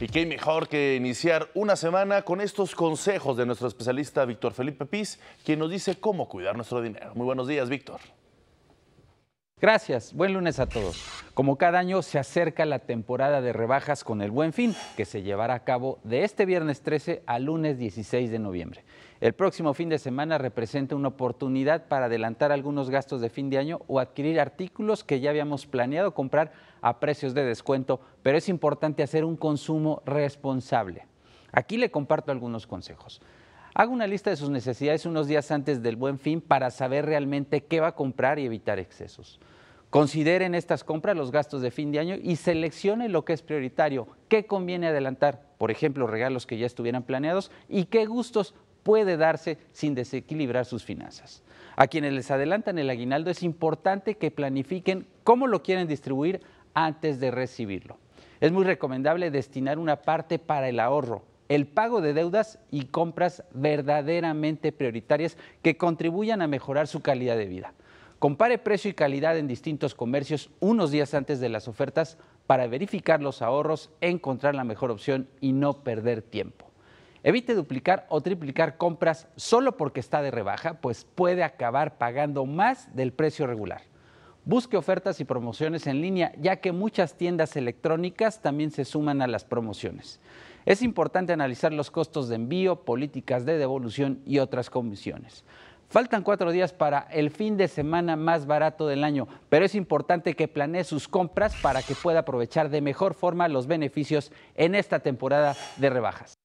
Y qué mejor que iniciar una semana con estos consejos de nuestro especialista Víctor Felipe Piz, quien nos dice cómo cuidar nuestro dinero. Muy buenos días, Víctor. Gracias, buen lunes a todos. Como cada año se acerca la temporada de rebajas con el Buen Fin, que se llevará a cabo de este viernes 13 al lunes 16 de noviembre. El próximo fin de semana representa una oportunidad para adelantar algunos gastos de fin de año o adquirir artículos que ya habíamos planeado comprar a precios de descuento, pero es importante hacer un consumo responsable. Aquí le comparto algunos consejos. Haga una lista de sus necesidades unos días antes del buen fin para saber realmente qué va a comprar y evitar excesos. en estas compras, los gastos de fin de año y seleccione lo que es prioritario, qué conviene adelantar, por ejemplo, regalos que ya estuvieran planeados y qué gustos puede darse sin desequilibrar sus finanzas. A quienes les adelantan el aguinaldo es importante que planifiquen cómo lo quieren distribuir antes de recibirlo. Es muy recomendable destinar una parte para el ahorro, el pago de deudas y compras verdaderamente prioritarias que contribuyan a mejorar su calidad de vida. Compare precio y calidad en distintos comercios unos días antes de las ofertas para verificar los ahorros, encontrar la mejor opción y no perder tiempo. Evite duplicar o triplicar compras solo porque está de rebaja, pues puede acabar pagando más del precio regular. Busque ofertas y promociones en línea, ya que muchas tiendas electrónicas también se suman a las promociones. Es importante analizar los costos de envío, políticas de devolución y otras comisiones. Faltan cuatro días para el fin de semana más barato del año, pero es importante que planee sus compras para que pueda aprovechar de mejor forma los beneficios en esta temporada de rebajas.